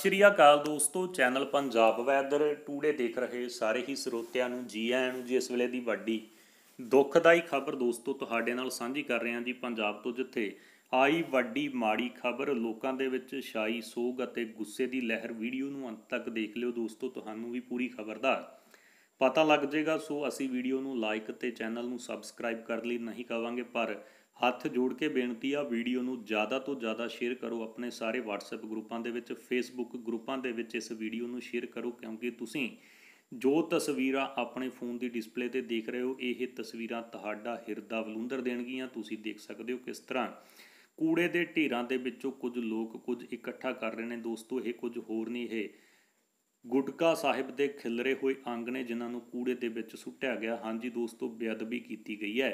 ਸ਼੍ਰੀ ਅਕਾਲ ਦੋਸਤੋ channel Punjab weather today ਦੇਖ ਰਹੇ ਸਾਰੇ ਹੀ ਸਰੋਤਿਆਂ ਨੂੰ ਜੀ ਆਇਆਂ ਨੂੰ ਜੀ ਇਸ ਵੇਲੇ ਦੀ ਵੱਡੀ ਦੁੱਖਦਾਈ ਖਬਰ ਦੋਸਤੋ ਤੁਹਾਡੇ ਨਾਲ ਸਾਂਝੀ ਕਰ ਰਹੇ ਹਾਂ ਜੀ ਪੰਜਾਬ ਤੋਂ ਜਿੱਥੇ ਆਈ ਵੱਡੀ ਮਾੜੀ ਖਬਰ ਲੋਕਾਂ ਦੇ ਵਿੱਚ ਛਾਈ ਸੋਗ ਅਤੇ ਗੁੱਸੇ ਦੀ ਲਹਿਰ ਵੀਡੀਓ ਨੂੰ ਅੰਤ ਤੱਕ ਦੇਖ ਲਿਓ ਦੋਸਤੋ ਤੁਹਾਨੂੰ ਵੀ ਪੂਰੀ ਖਬਰ ਦਾ ਪਤਾ ਲੱਗ ਜਾਏਗਾ ਸੋ ਅਸੀਂ ਵੀਡੀਓ ਨੂੰ ਲਾਈਕ ਤੇ ਚੈਨਲ ਨੂੰ ਸਬਸਕ੍ਰਾਈਬ ਕਰ ਲਈ ਨਹੀਂ ਕਵਾਂਗੇ ਪਰ ਹੱਥ ਜੋੜ ਕੇ ਬੇਨਤੀ ਆ ਵੀਡੀਓ ਨੂੰ ਜ਼ਿਆਦਾ ਤੋਂ ਜ਼ਿਆਦਾ ਸ਼ੇਅਰ ਕਰੋ ਆਪਣੇ ਸਾਰੇ WhatsApp ਗਰੁੱਪਾਂ ਦੇ ਵਿੱਚ Facebook ਗਰੁੱਪਾਂ ਦੇ ਵਿੱਚ ਇਸ ਵੀਡੀਓ ਨੂੰ ਸ਼ੇਅਰ ਕਰੋ ਕਿਉਂਕਿ ਤੁਸੀਂ ਜੋ ਤਸਵੀਰਾਂ ਆਪਣੇ ਫੋਨ ਦੀ ਡਿਸਪਲੇ ਤੇ ਦੇਖ ਰਹੇ ਹੋ ਇਹ ਤਸਵੀਰਾਂ ਤੁਹਾਡਾ ਹਿਰਦਾ ਬਲੂੰਦਰ ਦੇਣਗੀਆਂ ਤੁਸੀਂ ਦੇਖ ਸਕਦੇ ਹੋ ਕਿਸ ਤਰ੍ਹਾਂ ਕੂੜੇ ਦੇ ਢੇਰਾਂ ਦੇ ਵਿੱਚੋਂ ਕੁਝ ਲੋਕ ਕੁਝ ਇਕੱਠਾ ਕਰ ਰਹੇ ਨੇ ਦੋਸਤੋ ਇਹ ਕੁਝ ਹੋਰ ਨਹੀਂ ਇਹ ਗੁਟਕਾ ਸਾਹਿਬ ਦੇ ਖਿਲਰੇ ਹੋਏ ਅੰਗ ਨੇ ਜਿਨ੍ਹਾਂ ਨੂੰ ਕੂੜੇ ਦੇ ਵਿੱਚ ਸੁੱਟਿਆ ਗਿਆ ਹਾਂਜੀ ਦੋਸਤੋ ਬੇਅਦਬੀ ਕੀਤੀ ਗਈ ਹੈ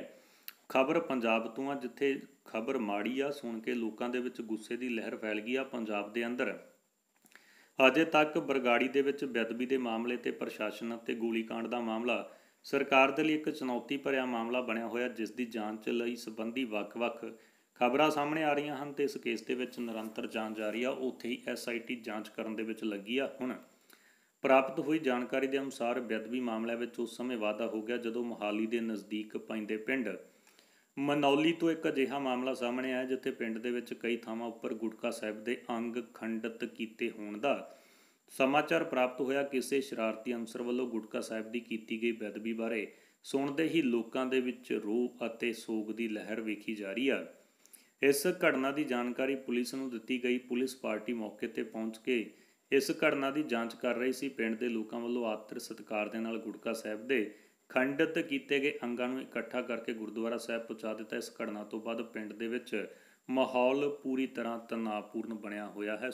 ਖਬਰ ਪੰਜਾਬ ਤੋਂ ਆ ਜਿੱਥੇ ਖਬਰ ਮਾੜੀ ਆ ਸੁਣ ਕੇ ਲੋਕਾਂ ਦੇ ਵਿੱਚ ਗੁੱਸੇ ਦੀ ਲਹਿਰ ਫੈਲ ਗਈ ਆ ਪੰਜਾਬ ਦੇ ਅੰਦਰ ਅਜੇ ਤੱਕ ਬਰਗਾੜੀ ਦੇ ਵਿੱਚ ਬੇਅਦਬੀ ਦੇ ਮਾਮਲੇ ਤੇ ਪ੍ਰਸ਼ਾਸਨ ਅਤੇ ਗੋਲੀकांड ਦਾ ਮਾਮਲਾ ਸਰਕਾਰ ਦੇ ਲਈ ਇੱਕ ਚੁਣੌਤੀ ਭਰਿਆ ਮਾਮਲਾ ਬਣਿਆ ਹੋਇਆ ਜਿਸ ਦੀ ਜਾਂਚ ਲਈ ਸੰਬੰਧੀ ਵੱਖ-ਵੱਖ ਖਬਰਾਂ ਸਾਹਮਣੇ ਆ ਰਹੀਆਂ ਹਨ ਤੇ ਇਸ ਕੇਸ ਦੇ ਵਿੱਚ ਨਿਰੰਤਰ ਜਾਂਚ ਜਾਰੀ ਆ ਉੱਥੇ ਹੀ ਐਸਆਈਟੀ ਜਾਂਚ ਕਰਨ ਦੇ ਵਿੱਚ ਲੱਗੀ ਆ ਹੁਣ ਪ੍ਰਾਪਤ ਹੋਈ ਜਾਣਕਾਰੀ ਦੇ ਅਨੁਸਾਰ ਬੇਅਦਬੀ ਮਾਮਲੇ ਵਿੱਚ ਉਸ ਸਮੇਂ ਵਾਧਾ ਹੋ ਗਿਆ ਜਦੋਂ ਮੁਹਾਲੀ ਦੇ ਨਜ਼ਦੀਕ ਪੈਂਦੇ ਪਿੰਡ ਮਨੌਲੀ ਤੋਂ ਇੱਕ ਅਜਿਹਾ ਮਾਮਲਾ ਸਾਹਮਣੇ ਆਇਆ ਜਿੱਥੇ ਪਿੰਡ ਦੇ ਵਿੱਚ ਕਈ ਥਾਵਾਂ ਉੱਪਰ ਗੁਟਕਾ ਸਾਹਿਬ ਦੇ ਅੰਗ ਖੰਡਿਤ ਕੀਤੇ ਹੋਣ ਦਾ ਸਮਾਚਾਰ ਪ੍ਰਾਪਤ ਹੋਇਆ ਕਿਸੇ ਸ਼ਰਾਰਤੀ ਅਨਸਰ ਵੱਲੋਂ ਗੁਟਕਾ ਸਾਹਿਬ ਦੀ ਕੀਤੀ ਗਈ ਬਦਬੀ ਬਾਰੇ ਸੁਣਦੇ ਹੀ ਲੋਕਾਂ ਦੇ ਵਿੱਚ ਰੋਹ ਅਤੇ ਸੋਗ ਦੀ ਲਹਿਰ ਵੇਖੀ ਜਾ ਰਹੀ ਆ ਇਸ ਘਟਨਾ ਦੀ ਜਾਣਕਾਰੀ ਪੁਲਿਸ ਨੂੰ ਦਿੱਤੀ ਗਈ ਪੁਲਿਸ ਪਾਰਟੀ ਮੌਕੇ ਤੇ ਪਹੁੰਚ ਕੇ ਇਸ ਘਟਨਾ ਦੀ ਜਾਂਚ ਕਰ ਰਹੀ ਸੀ ਪਿੰਡ ਦੇ ਲੋਕਾਂ ਵੱਲੋਂ ਆਤਰ ਸਤਿਕਾਰ ਦੇ ਨਾਲ ਗੁਟਕਾ ਸਾਹਿਬ ਦੇ ਖੰਡਿਤ ਕੀਤੇ ਗਏ ਅੰਗਾਂ ਨੂੰ ਇਕੱਠਾ ਕਰਕੇ ਗੁਰਦੁਆਰਾ ਸਾਹਿਬ ਪਹੁੰਚਾ ਦਿੱਤਾ ਇਸ ਘਟਨਾ ਤੋਂ ਬਾਅਦ ਪਿੰਡ ਦੇ ਵਿੱਚ ਮਾਹੌਲ ਪੂਰੀ ਤਰ੍ਹਾਂ ਤਣਾਅਪੂਰਨ ਬਣਿਆ ਹੋਇਆ ਹੈ